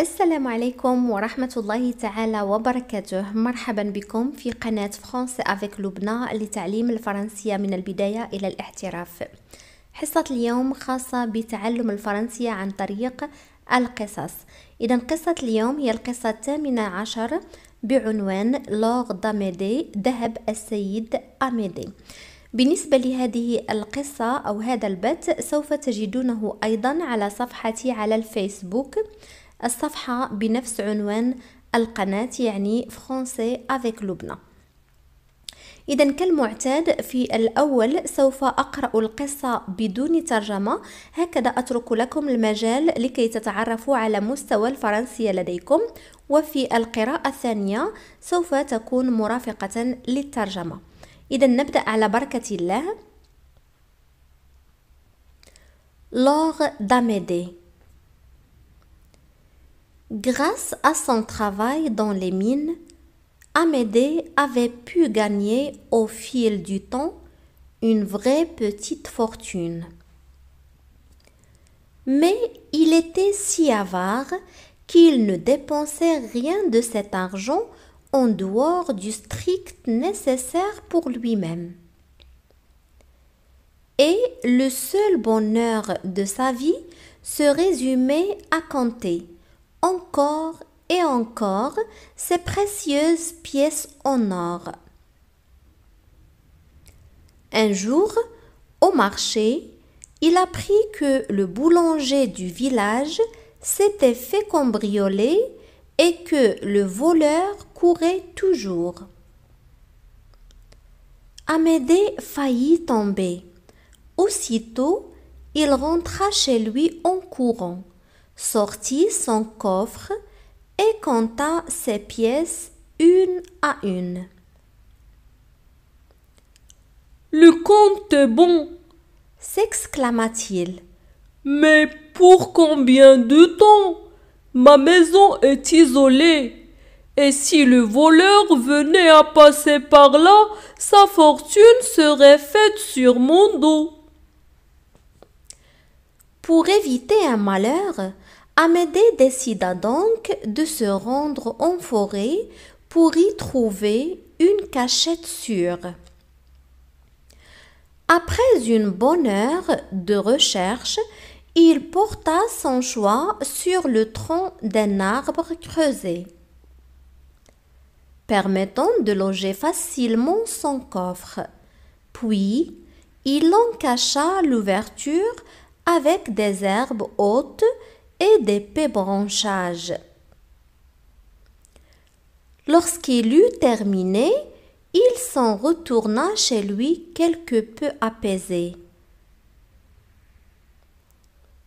السلام عليكم ورحمة الله تعالى وبركاته مرحبا بكم في قناة فرانس افيك لبنى لتعليم الفرنسية من البداية إلى الاحتراف حصة اليوم خاصة بتعلم الفرنسية عن طريق القصص إذا قصة اليوم هي القصة الثامنة عشر بعنوان لوغ داميدي ذهب السيد أميدي بالنسبة لهذه القصة أو هذا البت سوف تجدونه أيضا على صفحتي على الفيسبوك الصفحة بنفس عنوان القناة يعني فرونسي افيك لبنى إذا كالمعتاد في الأول سوف أقرأ القصة بدون ترجمة هكذا أترك لكم المجال لكي تتعرفوا على مستوى الفرنسية لديكم وفي القراءة الثانية سوف تكون مرافقة للترجمة إذا نبدأ على بركة الله لور داميدي Grâce à son travail dans les mines, Amédée avait pu gagner au fil du temps une vraie petite fortune. Mais il était si avare qu'il ne dépensait rien de cet argent en dehors du strict nécessaire pour lui-même. Et le seul bonheur de sa vie se résumait à compter encore et encore ces précieuses pièces en or. Un jour, au marché, il apprit que le boulanger du village s'était fait cambrioler et que le voleur courait toujours. Amédée faillit tomber. Aussitôt, il rentra chez lui en courant sortit son coffre et compta ses pièces une à une. Le compte est bon, s'exclama-t-il. Mais pour combien de temps Ma maison est isolée, et si le voleur venait à passer par là, sa fortune serait faite sur mon dos. Pour éviter un malheur, Amédée décida donc de se rendre en forêt pour y trouver une cachette sûre. Après une bonne heure de recherche, il porta son choix sur le tronc d'un arbre creusé, permettant de loger facilement son coffre. Puis, il en cacha l'ouverture avec des herbes hautes et des Lorsqu'il eut terminé, il s'en retourna chez lui quelque peu apaisé.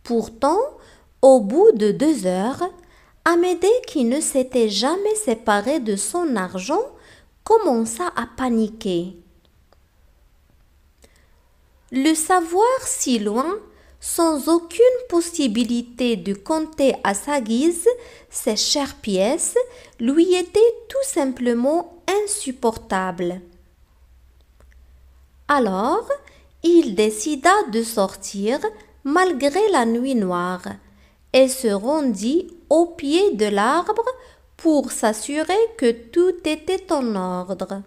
Pourtant, au bout de deux heures, Amédée, qui ne s'était jamais séparé de son argent, commença à paniquer. Le savoir si loin sans aucune possibilité de compter à sa guise ces chères pièces, lui étaient tout simplement insupportables. Alors, il décida de sortir malgré la nuit noire et se rendit au pied de l'arbre pour s'assurer que tout était en ordre.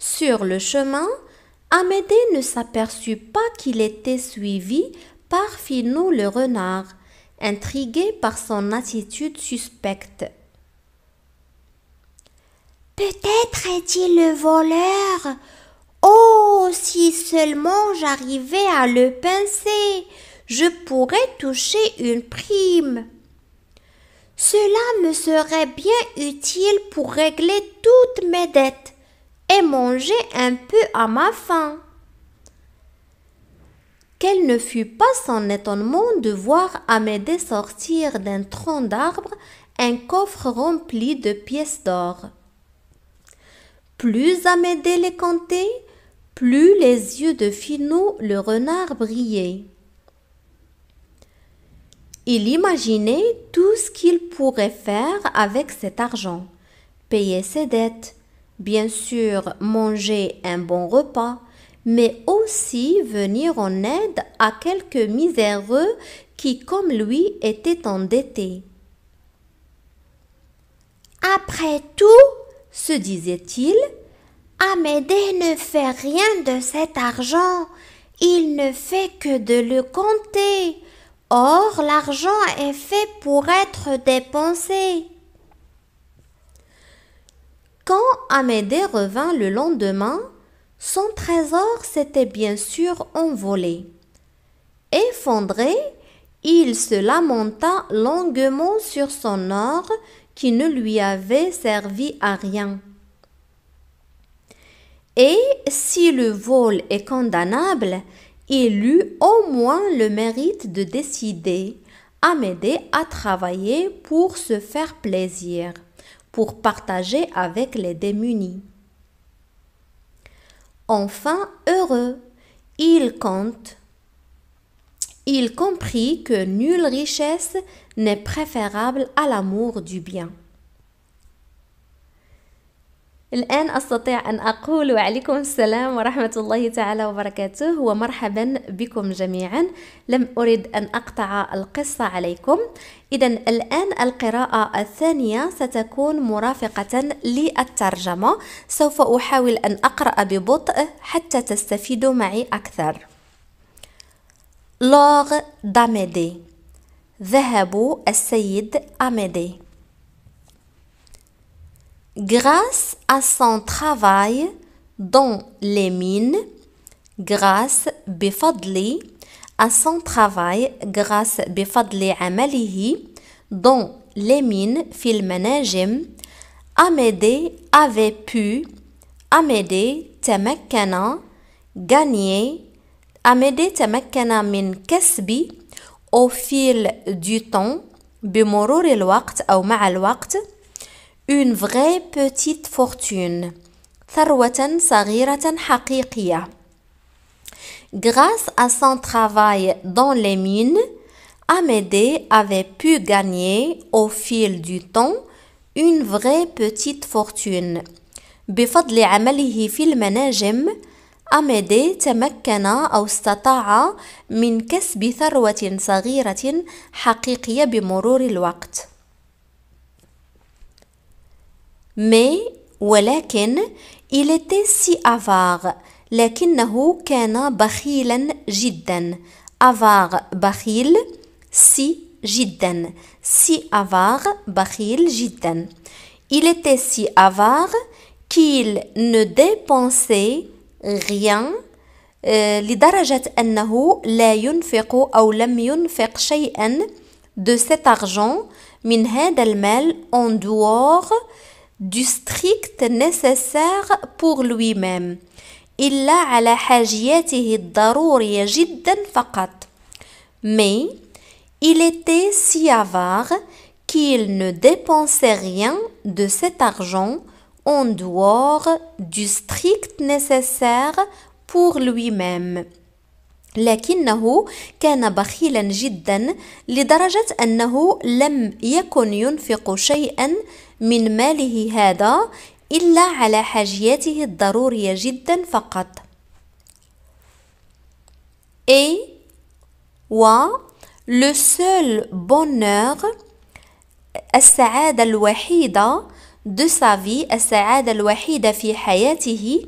Sur le chemin, Amédée ne s'aperçut pas qu'il était suivi par Finot le renard, intrigué par son attitude suspecte. Peut-être est-il le voleur. Oh, si seulement j'arrivais à le pincer, je pourrais toucher une prime. Cela me serait bien utile pour régler toutes mes dettes et manger un peu à ma faim. Quel ne fut pas son étonnement de voir Amédée sortir d'un tronc d'arbre un coffre rempli de pièces d'or. Plus Amédée les comptait, plus les yeux de Finot le renard brillaient. Il imaginait tout ce qu'il pourrait faire avec cet argent, payer ses dettes, bien sûr manger un bon repas, mais aussi venir en aide à quelques miséreux qui, comme lui, étaient endettés. Après tout, se disait-il, Amédée ne fait rien de cet argent, il ne fait que de le compter. Or, l'argent est fait pour être dépensé. Quand Amédée revint le lendemain, son trésor s'était bien sûr envolé. Effondré, il se lamenta longuement sur son or qui ne lui avait servi à rien. Et si le vol est condamnable, il eut au moins le mérite de décider. Amédée à travailler pour se faire plaisir pour partager avec les démunis. Enfin heureux, il compte. Il comprit que nulle richesse n'est préférable à l'amour du bien. الآن أستطيع أن أقول وعليكم السلام ورحمة الله تعالى وبركاته ومرحبا بكم جميعا لم أرد أن أقطع القصة عليكم إذا الآن القراءة الثانية ستكون مرافقة للترجمة سوف أحاول أن أقرأ ببطء حتى تستفيدوا معي أكثر لوغ داميدي ذهب السيد أميدي Grâce à son travail dans les mines, grâce à son travail grâce son travail dans les mines Filmanajim, Amédée avait pu, Amédée Temekkana, gagner, Amédée Temekkana min Kesbi au fil du temps, بمرور الوقت أو مع الوقت une vraie petite fortune. Therouatan Sagiratan Hakikia. Grâce à son travail dans les mines, Amédée avait pu gagner au fil du temps une vraie petite fortune. Bifodli amali fil ménagim, Amédée te ou min kasbi therouatan Sagiratan Hakikia bmurur wakti mais ولكن il était si avare لكنه كان بخيلا جدا avare بخيل si جدا si avare بخيل جدا il était si avare qu'il ne dépensait rien لدرجة أنه لا ينفق أو لم ينفق شيئا de cet argent من هذا المال en dehors du strict nécessaire pour lui-même إلا على حاجياته الضرورية جدا فقط mais il était si avare qu'il ne dépensait rien de cet argent en dehors du strict nécessaire pour lui-même لكنه كان بخيلا جدا لدرجة أنه لم يكن ينفق شيئا من ماله هذا إلا على حاجياته الضرورية جدا فقط et و le seul bonheur السعادة الوحيدة de sa vie السعادة الوحيدة في حياته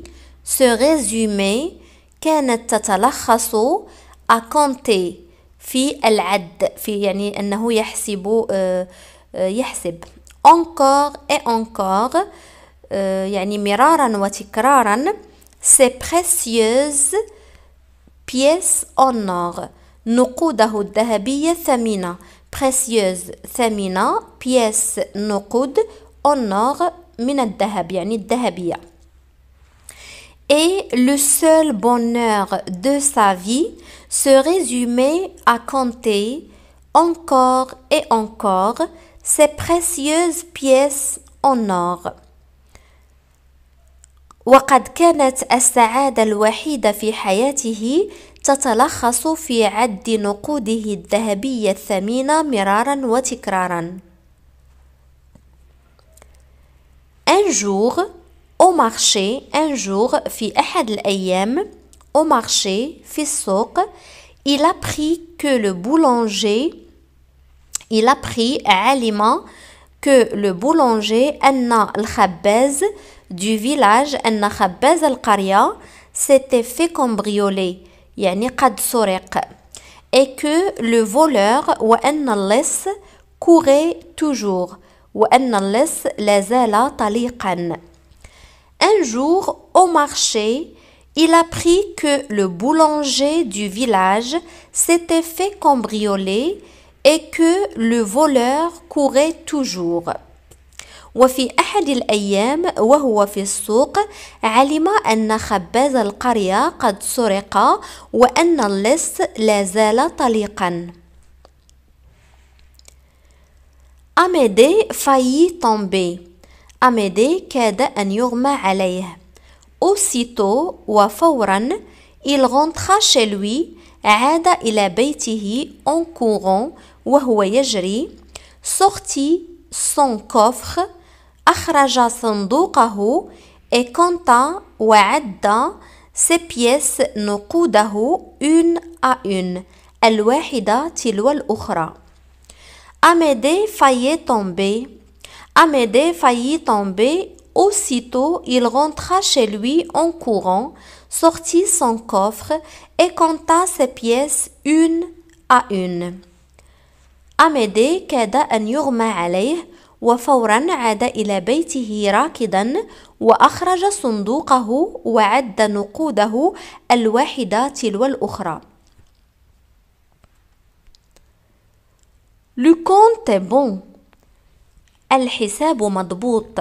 se ريزومي كانت تتلخص à compter في العد في يعني أنه يحسب آه، آه، يحسب encore et encore euh, يعني مرارا وتكرارا ces précieuses pièces en or نقوده الذهبية ثمينة précieuse thamina, pièce نقود en or من الذهب يعني الذهبية et le seul bonheur de sa vie se résumait à compter encore et encore ces précieuses pièces en or. وقد كانت السعادة الوحيدة في حياته تتلخص في عد نقوده الذهبية الثمينة مرارا وتكرارا. Un jour, au marché, un jour, في أحد الأيام, au marché, في السوق, il apprit que le boulanger il a pris Alima que le boulanger Anna al du village Anna Khabbaz al s'était fait cambrioler, et que le voleur ou courait toujours Un jour au marché, il apprit que le boulanger du village s'était fait cambrioler et que le voleur courait toujours. وفي أحد الأيام وهو في السوق علم أن خباز القرية قد سرق وأن اللص لا زال طليقا أميدي فاي tomber أميدي كاد أن يغمى عليه أوسيتو وفورا il rentra chez lui عاد إلى بيته en courant وهو sortit son coffre son صندوقه et compta وعد ses pièces نقوده une à une الواحدة تلو الأخرى Amédée faillit tomber Amédée faillit tomber Aussitôt, il rentra chez lui en courant, sortit son coffre et compta ses pièces une à une. أميدي كاد أن يغمى عليه وفورا عاد إلى بيته راكضا وأخرج صندوقه وعد نقوده الواحدة تلو الأخرى لو كونت بون الحساب مضبوط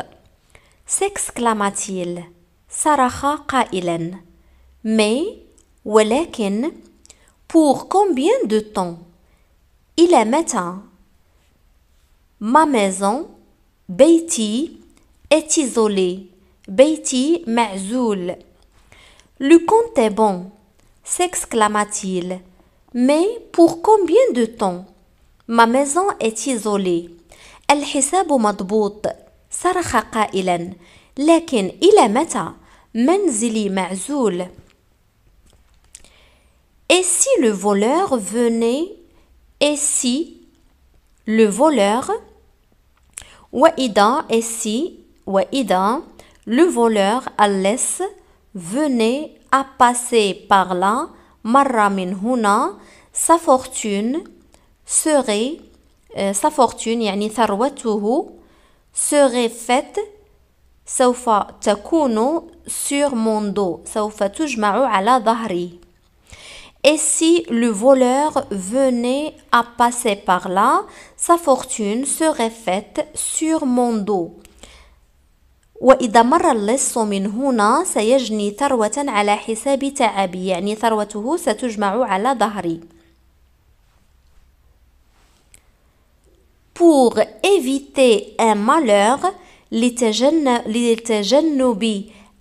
سيكسكلاماتيل صرخ قائلا مي ولكن pour combien de temps Il est maintenant. Ma maison, Beiti, est isolée. Beiti ma'zoul. Le compte est bon, s'exclama-t-il. Mais pour combien de temps Ma maison est isolée. الحساب مضبوط صرخ قائلا لكن إلى متى منزلي معزول Et si le voleur venait et si le voleur wa'idan, et si wa'idan, le voleur Alès venait à passer par là Marramin Huna sa fortune serait euh, sa fortune يعني ثروته serait faite سوف تكون sur mon dos سوف تجمع على ظهري et si le voleur venait à passer par là, sa fortune serait faite sur mon dos. وإذا مر اللص من هنا سيجني ثروة على حساب تعبي يعني ثروته ستجمع على ظهري Pour éviter un malheur, لتجنب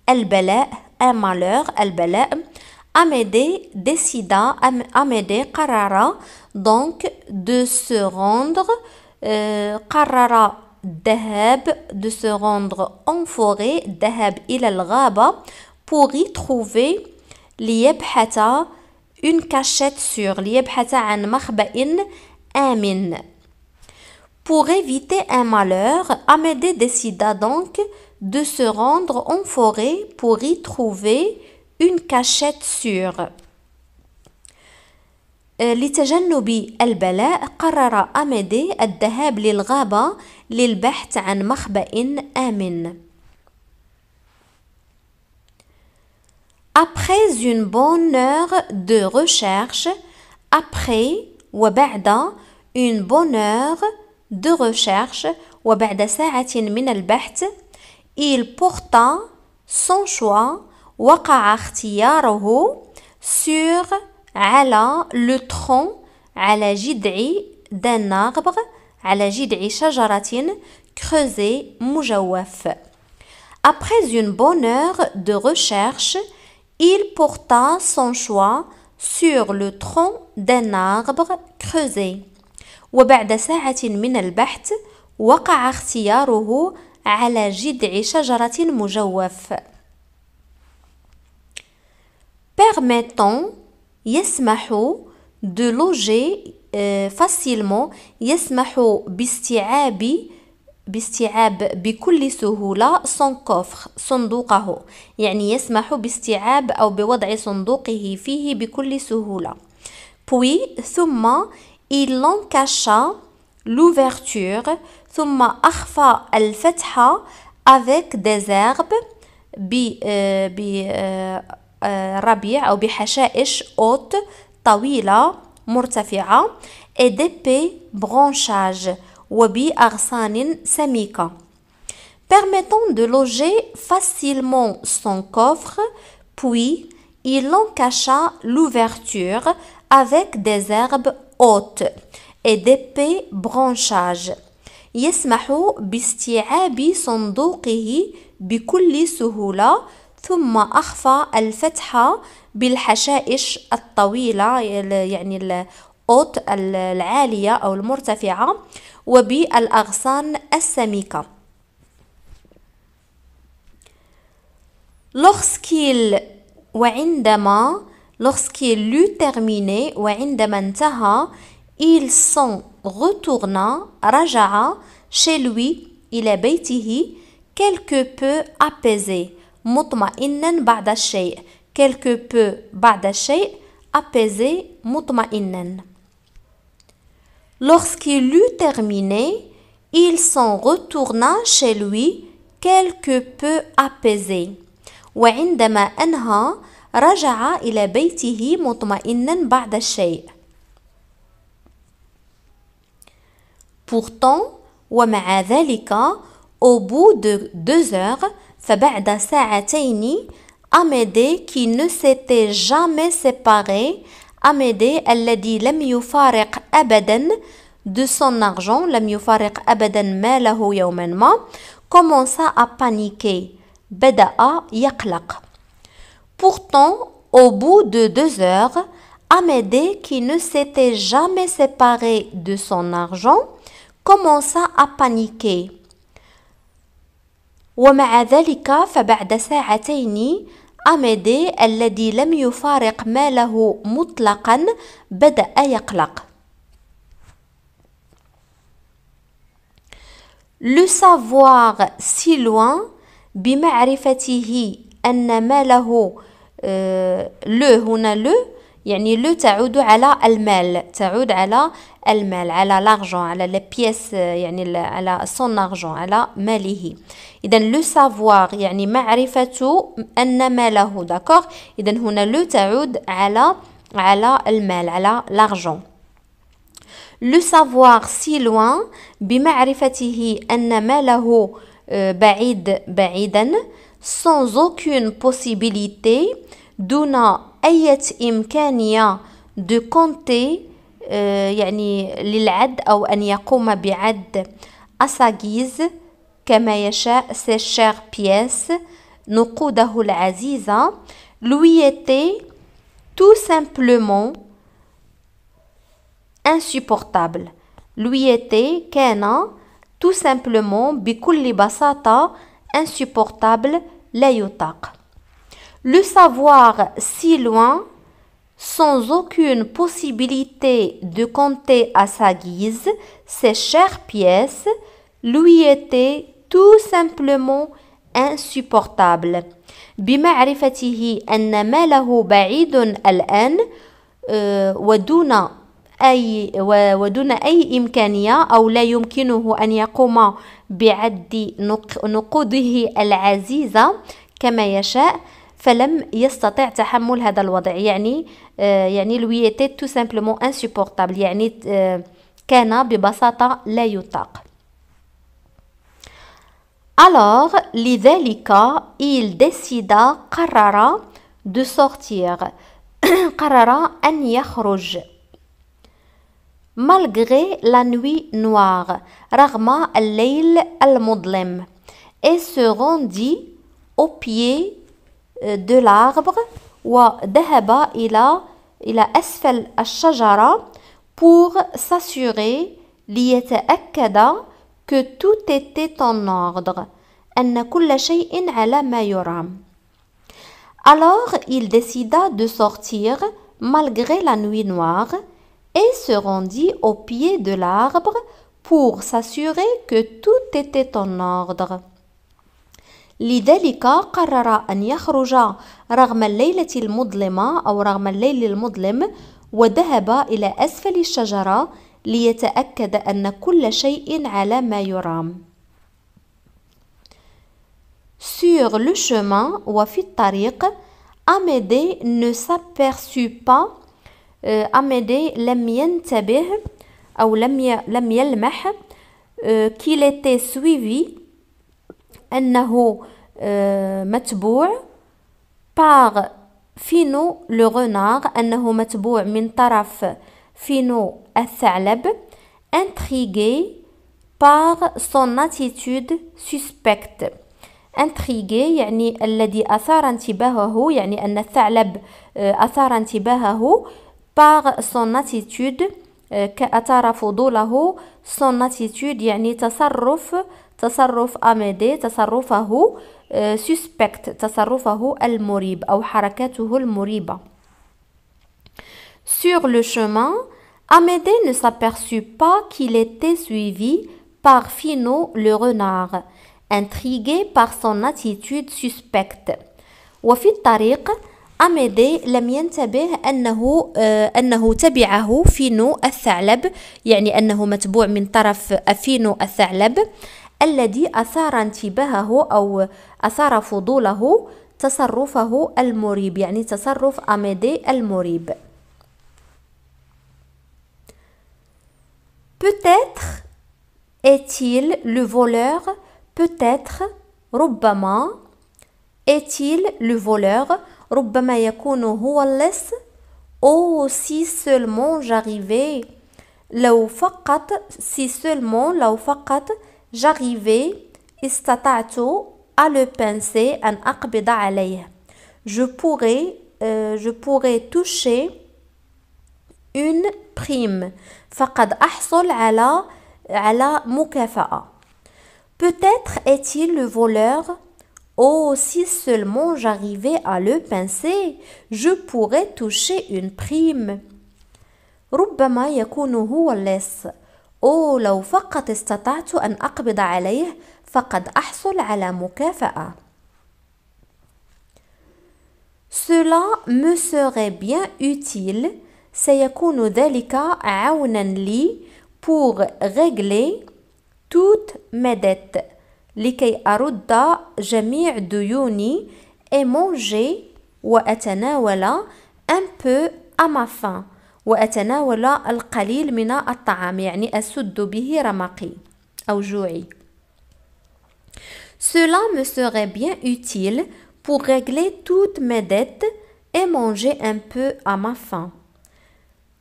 البلاء un malheur, البلاء Amédée décida, Amédée Carrara, donc de se rendre, euh, de se rendre en forêt, Deheb Il al pour y trouver une cachette sur an amin. Pour éviter un malheur, Amédée décida donc de se rendre en forêt pour y trouver une cachette sûre. Euh, لتجنب البلاء قرر أمدي الذهاب للغابة للبحث عن مخبأ آمن. Après une bonne heure de recherche, après وبعد une bonne heure de recherche وبعد ساعة من البحث, il porta son choix وقع اختياره سور على لو ترون على جذع دان على جذع شجرة كروزي مجوف Après une bonne heure de recherche, il porta son choix sur le tronc d'un arbre creusé. وبعد ساعة من البحث وقع اختياره على جذع شجرة مجوف. permettant, yesmao, de loger euh, facilement, yesmao, bistie abi, bistie souhoula, son coffre, son doukhaou, yesmao, bistie abi, ou bien, dat es son doukhe, souhoula. puis, il l'encacha, l'ouverture, somma akfa el avec des herbes, bi... Euh, euh, ربيع أو بحشائش haute tawila »« مرتفعة et branchage »« branchages arsanin samika » permettant de loger facilement son coffre puis il en cacha l'ouverture avec des herbes hautes et d'épais branchages يسمح باستيعاب صندوقه بكل سهوله ثم أخفى الفتحة بالحشائش الطويلة يعني الأوت العالية أو المرتفعة وبالأغصان السميكة lorsqu'il وعندما lorsqu'il لو تيرميني وعندما انتهى il s'en retourna رجع chez lui إلى بيته quelque peu apaisé مطمئنا بعد الشيء quelque peu بعد الشيء apaisé مطمئنا Lorsqu'il eut terminé, il s'en retourna chez lui quelque peu apaisé. وعندما أنهى رجع إلى بيته مطمئنا بعد الشيء. Pourtant, ومع ذلك, au bout de deux heures, فبعد ساعتين Amédée, qui ne s'était jamais séparé la dit لم يفارق abadan de son argent لم يفارق ma ماله يوما ما commença à paniquer بدأ يقلق Pourtant, au bout de deux heures, Amédée, qui ne s'était jamais séparé de son argent, commença à paniquer. ومع ذلك فبعد ساعتين أميدي الذي لم يفارق ماله مطلقا بدأ يقلق Le savoir si loin بمعرفته أن ماله euh, le هنا le يعني لو تعود على المال تعود على المال على لارجون على لي بيس يعني على سون ارجون على ماله اذا لو سافوار يعني معرفه ان ماله داكوغ اذا هنا لو تعود على على المال على لارجون لو سافوار سي لوان بمعرفته ان ماله آه، بعيد بعيدا sans aucune possibilité دون أي إمكانية دو كونتي آه، يعني للعد أو أن يقوم بعد أساجيز كما يشاء شيغ بياس نقوده العزيزة لوي تي تو سامبلومون انسوبورتابل لوي تي كان تو سامبلومون بكل بساطة انسوبورتابل لا يطاق le savoir si loin, sans aucune possibilité de compter à sa guise ses chères pièces, lui était tout simplement insupportable. بمعرفته أن له بعيد الآن ودون أي ودون أي إمكانية أو لا يمكنه أن يقوم بعد نقوده العزيزة كما يشاء فلم يستطع تحمل هذا الوضع يعني آه، يعني لوي ايتي تو سامبلومون انسوبورتابل يعني آه، كان ببساطه لا يطاق Alors, لذلك, il décida, قرر, de sortir. قرر أن يخرج. Malgré la nuit noire, رغم الليل المظلم. Et se rendit au pied de l'arbre ila ila esfel shajara pour s'assurer que tout était en ordre Alors il décida de sortir malgré la nuit noire et se rendit au pied de l'arbre pour s'assurer que tout était en ordre. لذلك قرر أن يخرج رغم الليلة المظلمة أو رغم الليل المظلم وذهب إلى أسفل الشجرة ليتأكد أن كل شيء على ما يرام. Sur le chemin ou à وفي tariq, أميدي ne s'aperçut pas euh, أميدي l'amien ينتبه ou l'amien l'amien euh, qu'il était suivi أنه آه، متبوع باغ فينو لو غنار أنه متبوع من طرف فينو الثعلب انتريغي par son attitude suspecte انتريغي يعني الذي أثار انتباهه يعني أن الثعلب آه، أثار انتباهه par son attitude آه، كأثار فضوله son attitude يعني تصرف تصرف أميدي تصرفه سسبكت آه، تصرفه المريب أو حركاته المريبة Sur le chemin, Amédée ne s'aperçut pas qu'il était suivi par Finot le renard, intrigué par son attitude suspecte. وفي الطريق أميدي لم ينتبه أنه أنه تبعه فينو الثعلب يعني أنه متبوع من طرف فينو الثعلب الذي أثار انتباهه أو أثار فضوله تصرفه المريب يعني تصرف أميدي المريب Peut-être est-il le voleur Peut-être ربما est-il le voleur ربما يكون هو اللص Oh si seulement j'arrivais لو فقط si seulement لو فقط J'arrivais, istata'tu, à le pincer, an aqbida Je pourrais, euh, je pourrais toucher une prime. Fakad ahsul ala, ala mukafaa. Peut-être est-il le voleur Oh, si seulement j'arrivais à le pincer, je pourrais toucher une prime. Rubbama أوه لو فقط استطعت أن أقبض عليه فقد أحصل على مكافأة. Cela me serait bien utile. سيكون ذلك عونا لي pour régler toute ma dette. لكي أرد جميع ديوني et manger وأتناول un peu à ma faim. وأتناول القليل من الطعام يعني أسد به رمقي أو جوعي Cela me serait bien utile pour régler toutes mes dettes et manger un peu à ma faim.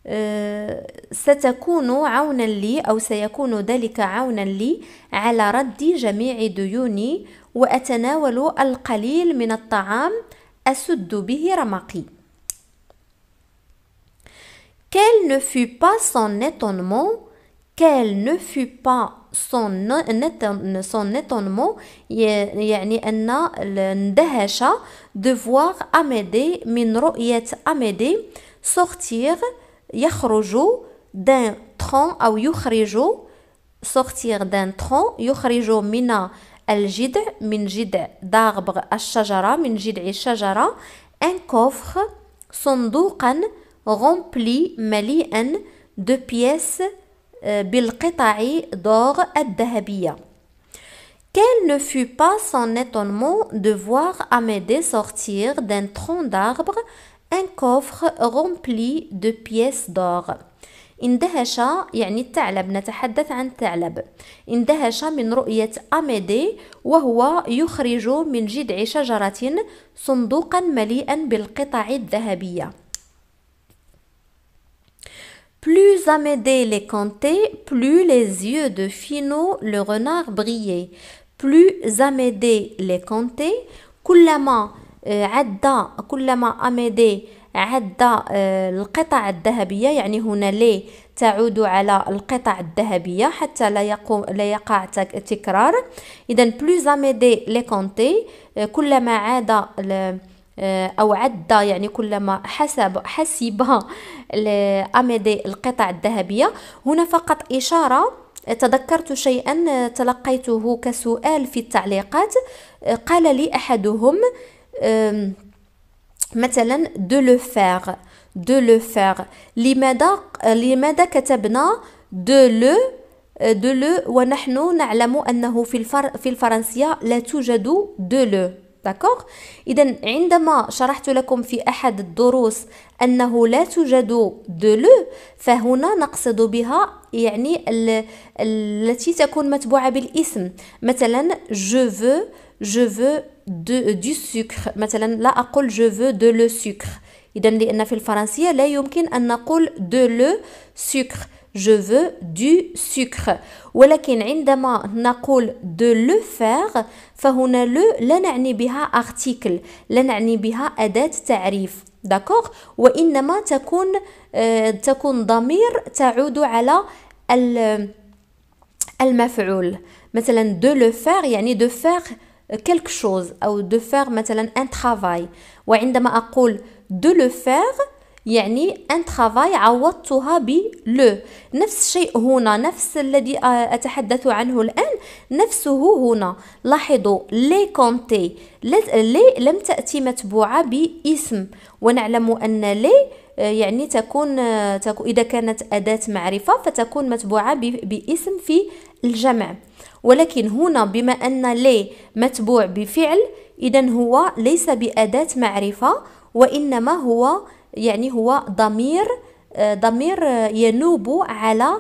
Euh, ستكون عونا لي أو سيكون ذلك عونا لي على رد جميع ديوني وأتناول القليل من الطعام أسد به رمقي Quel ne fut pas son étonnement Quel ne fut pas son, son étonnement يعني أن اندهش de voir Amédée من رؤية Amédée sortir يخرج d'un tron أو يخرج sortir d'un train يخرج من الجذع من جذع d'arbre الشجرة من جذع الشجرة un coffre صندوقا غومبلي مليئا دو بياس بالقطع d'or الذهبية Quel ne fut pas son étonnement de voir Amédée sortir d'un tronc d'arbre un coffre rempli de pièces d'or. اندهش يعني الثعلب نتحدث عن الثعلب اندهش من رؤية أميدي وهو يخرج من جذع شجرة صندوقا مليئا بالقطع الذهبية Plus Amédée les comptait, plus les yeux de Finot le renard brillaient. Plus Amédée les comptait, كلما عدا كلما أميدي عدا القطع الذهبية يعني هنا لي تعود على القطع الذهبية حتى لا يقوم لا يقع تكرار إذا بلوز أميدي لي كونتي كلما عاد أو عدا يعني كلما حسب حسب أميدي القطع الذهبية هنا فقط إشارة تذكرت شيئا تلقيته كسؤال في التعليقات قال لي أحدهم مثلا دو لو فيغ دو لو فيغ لماذا لماذا كتبنا دو لو دو لو ونحن نعلم انه في الفر في الفرنسيه لا توجد دو لو داكوغ اذا عندما شرحت لكم في احد الدروس انه لا توجد دو فهنا نقصد بها يعني التي تكون متبوعه بالاسم مثلا جو فو جو فو دو سكر مثلا لا اقول جو فو دو لو سكر اذا لان في الفرنسيه لا يمكن ان نقول دو لو سكر je veux du sucre ولكن عندما نقول de le faire فهنا le لا نعني بها article لا نعني بها أداة تعريف داكوغ وإنما تكون آه، تكون ضمير تعود على المفعول مثلا de le faire يعني de faire quelque chose أو de faire مثلا un travail وعندما أقول de le faire يعني ان ترافاي عوضتها ب لو نفس الشيء هنا نفس الذي آه، اتحدث عنه الان نفسه هنا لاحظوا لي كونتي لي لم تاتي متبوعه باسم ونعلم ان لي آه، يعني تكون آه، اذا كانت اداه معرفه فتكون متبوعه باسم في الجمع ولكن هنا بما ان لي متبوع بفعل اذا هو ليس باداه معرفه وانما هو يعني هو ضمير آه، ضمير ينوب على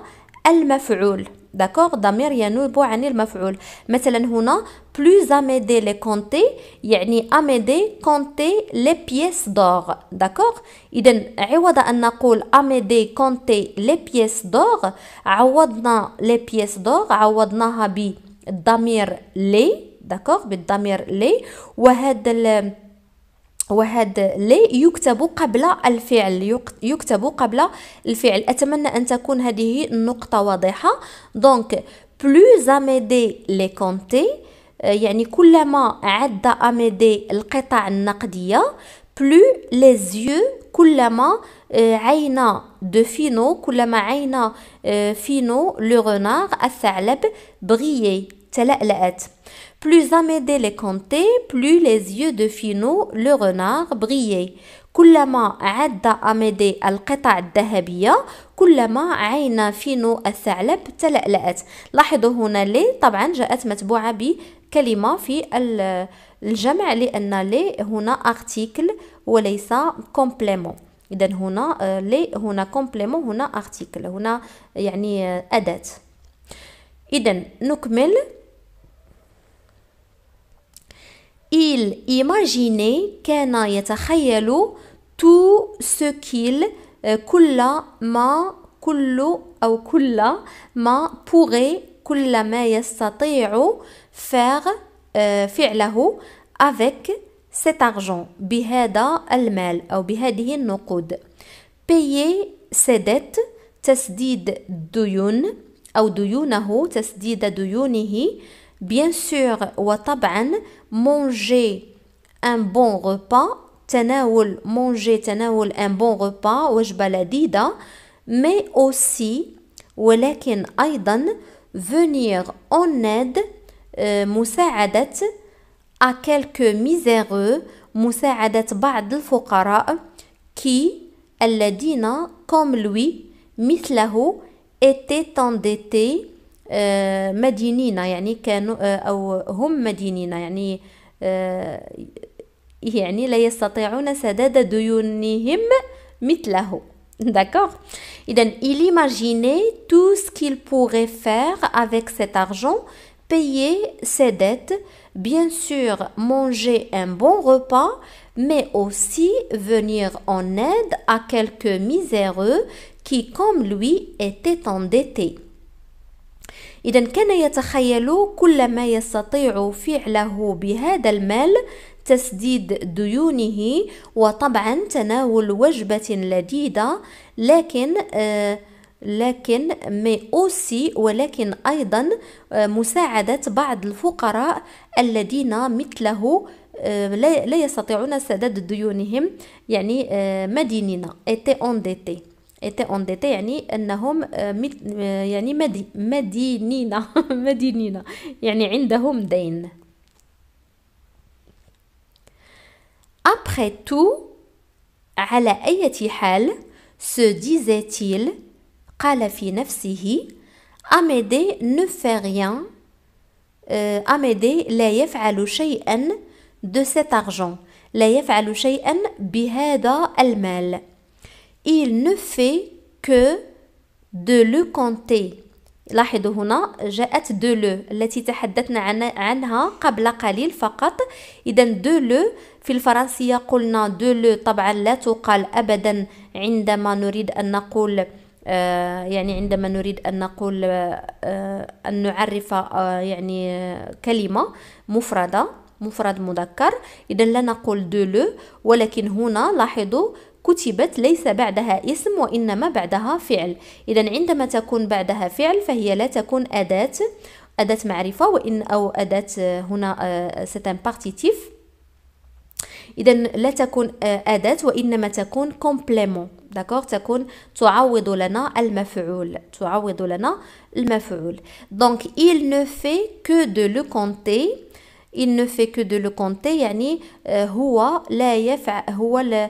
المفعول داكوغ ضمير ينوب عن يعني المفعول مثلا هنا بلوز اميدي لي كونتي يعني اميدي كونتي لي بيس دوغ داكوغ اذا عوض ان نقول اميدي كونتي لي بيس دوغ عوضنا لي بيس دوغ عوضناها بالضمير لي داكوغ بالضمير لي وهذا وهذا لي يكتب قبل الفعل يكتب قبل الفعل اتمنى ان تكون هذه النقطه واضحه دونك بلوز اميدي لي كونتي يعني كلما عد اميدي القطع النقديه بلو لي زيو كلما عينا دو فينو كلما عينا فينو لو رونار الثعلب بغيي تلألأت Plus Amédée les comptait, plus les yeux de Finot, le renard, brillaient. كلما عد أميدي القطع الذهبية كلما عين فينو الثعلب تلألأت لاحظوا هنا لي طبعا جاءت متبوعة بكلمة في الجمع لأن لي هنا أرتيكل وليس كومبليمون إذا هنا لي هنا كومبليمون هنا أرتيكل هنا يعني أداة إذا نكمل Il imaginait كان يتخيل tout ce qu'il كل ما كل أو كل ما pourrait كل ما يستطيع faire فعله euh, avec cet argent بهذا المال أو بهذه النقود payer ses dettes تسديد ديون أو ديونه تسديد ديونه bien sûr وطبعا manger un bon repas تناول manger تناول un bon repas وجبة لذيذة mais aussi ولكن أيضا venir en aide مساعدة euh, à quelques miséreux مساعدة بعض الفقراء qui الذين comme lui مثله était endettés مدينين D'accord Il imaginait tout ce qu'il pourrait faire avec cet argent, payer ses dettes, bien sûr manger un bon repas, mais aussi venir en aide à quelques miséreux qui, comme lui, étaient endettés. إذا كان يتخيل كل ما يستطيع فعله بهذا المال تسديد ديونه وطبعا تناول وجبة لذيذة لكن آه لكن مي اوسي ولكن ايضا آه، مساعده بعض الفقراء الذين مثله آه، لا يستطيعون سداد ديونهم يعني آه، مدينين ايتي اونديتي ايتي اون ديتي يعني انهم آه، آه، يعني مدينين مدينين يعني عندهم دين Après tout, على أي حال, se disait-il, قال في نفسه, Amédée ne fait rien, euh, Amédée لا يفعل شيئا de cet argent, لا يفعل شيئا بهذا المال. il ne fait que de le compter لاحظوا هنا جاءت دو لو التي تحدثنا عنها قبل قليل فقط اذا دو لو في الفرنسيه قلنا دو لو طبعا لا تقال ابدا عندما نريد ان نقول آه، يعني عندما نريد ان نقول آه، آه، ان نعرف يعني كلمه مفرده مفرد مذكر اذا لا نقول دو لو ولكن هنا لاحظوا كتبت ليس بعدها اسم وإنما بعدها فعل إذا عندما تكون بعدها فعل فهي لا تكون أداة أداة معرفة وإن أو أداة هنا ستان بارتيتيف إذا لا تكون آه، أداة وإنما تكون كومبليمون داكوغ تكون تعوض لنا المفعول تعوض لنا المفعول دونك إل نو في كو دو لو كونتي إل نو في كو دو لو كونتي يعني آه، هو لا يفعل هو لا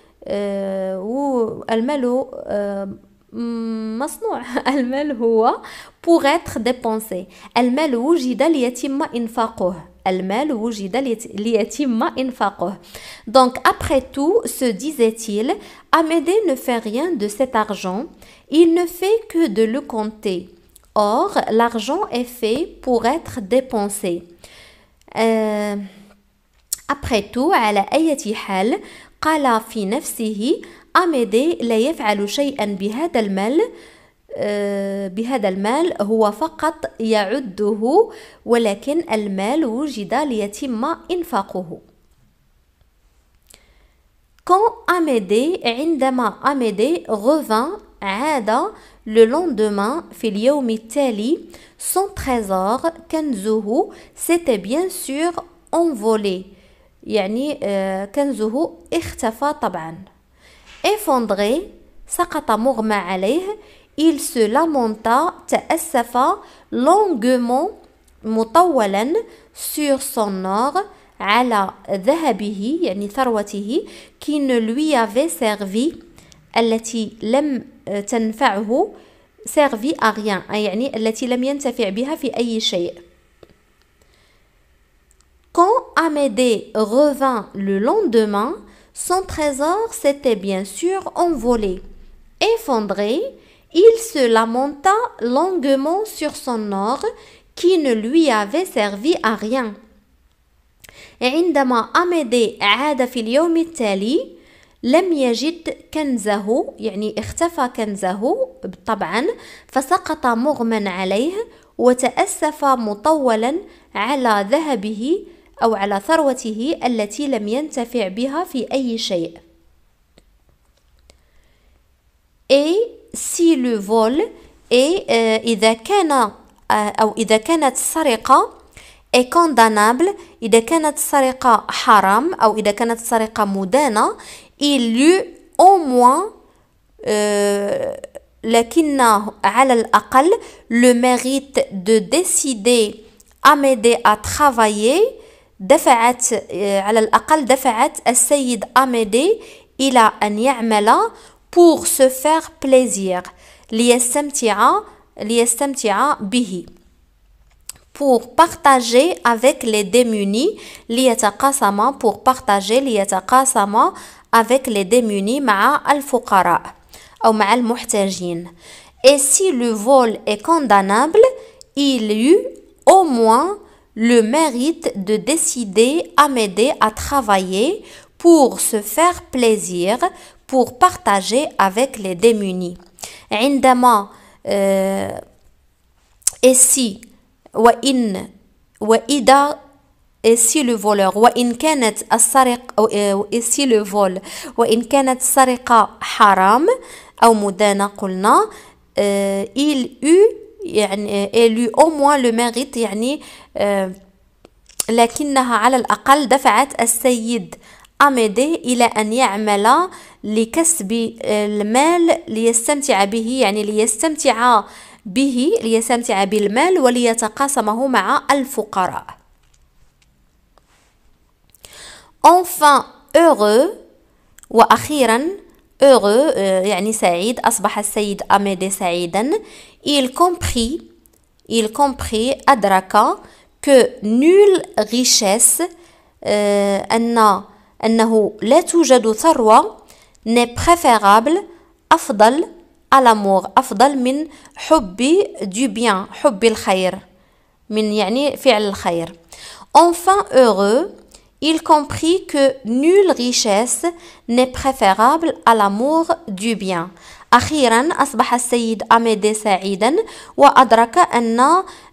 والمال مصنوع المال هو pour être dépensé المال وجد ليتم انفاقه المال وجد ليتم donc après tout se disait-il Amédée ne fait rien de cet argent il ne fait que de le compter or l'argent est fait pour être dépensé euh, Après tout, la été hal, قال في نفسه أميدي لا يفعل شيئا بهذا المال آه، بهذا المال هو فقط يعده ولكن المال وجد ليتم إنفاقه كون أميدي عندما أميدي غوفان عاد le lendemain في اليوم التالي son trésor كنزه s'était bien sûr envolé يعني آه، كنزه اختفى طبعا افوندري سقط مغمى عليه il se lamenta تأسف longuement مطولا sur son or على ذهبه يعني ثروته qui ne lui avait servi التي لم آه، تنفعه servi à rien آه، يعني التي لم ينتفع بها في أي شيء quand Amédée revint le lendemain, son trésor s'était bien sûr envolé. Effondré, il se lamenta longuement sur son or qui ne lui avait servi à rien. عندما أميدي عاد في اليوم التالي لم يجد كنزه يعني اختفى كنزه طبعا فسقط مغمى عليه وتأسف مطولا على ذهبه أو على ثروته التي لم ينتفع بها في أي شيء. Et si le vol euh, إذا كان euh, أو إذا كانت السرقة est condamnable إذا كانت السرقة حرام أو إذا كانت السرقة مدانة il eut au moins euh, لكنه على الأقل le mérite de décider à m'aider à travailler دفعت على الأقل دفعت السيد أميدي إلى أن يعمل pour se faire plaisir ليستمتع ليستمتع به pour partager avec les démunis ليتقاسم pour partager ليتقاسم avec les démunis مع الفقراء أو مع المحتاجين et si le vol est condamnable il y eut au moins le mérite de décider à m'aider à travailler pour se faire plaisir, pour partager avec les démunis. Euh, et si et si le voleur euh, si le vol euh, il eut يعني euh, élu او موا لو ميريت يعني لكنها على الأقل دفعت السيد أميدي إلى أن يعمل لكسب المال ليستمتع به يعني ليستمتع به ليستمتع بالمال وليتقاسمه مع الفقراء enfin heureux وأخيرا heureux يعني سعيد أصبح السيد أميدي سعيدا il comprit, il comprit, adraka, que nulle richesse, euh, anna, n'est préférable afdal, à l'amour afdal, min, hubbi du bien hubbi الخير min, yani, fi'al الخير enfin heureux il comprit que nulle richesse n'est préférable à l'amour du bien أخيرا أصبح السيد أميدي سعيدا وأدرك أن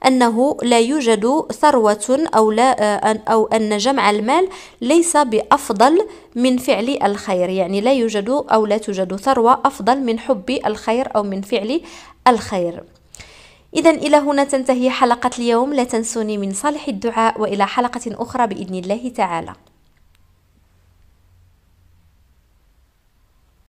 أنه لا يوجد ثروة أو, لا أو أن جمع المال ليس بأفضل من فعل الخير يعني لا يوجد أو لا توجد ثروة أفضل من حب الخير أو من فعل الخير إذا إلى هنا تنتهي حلقة اليوم لا تنسوني من صالح الدعاء وإلى حلقة أخرى بإذن الله تعالى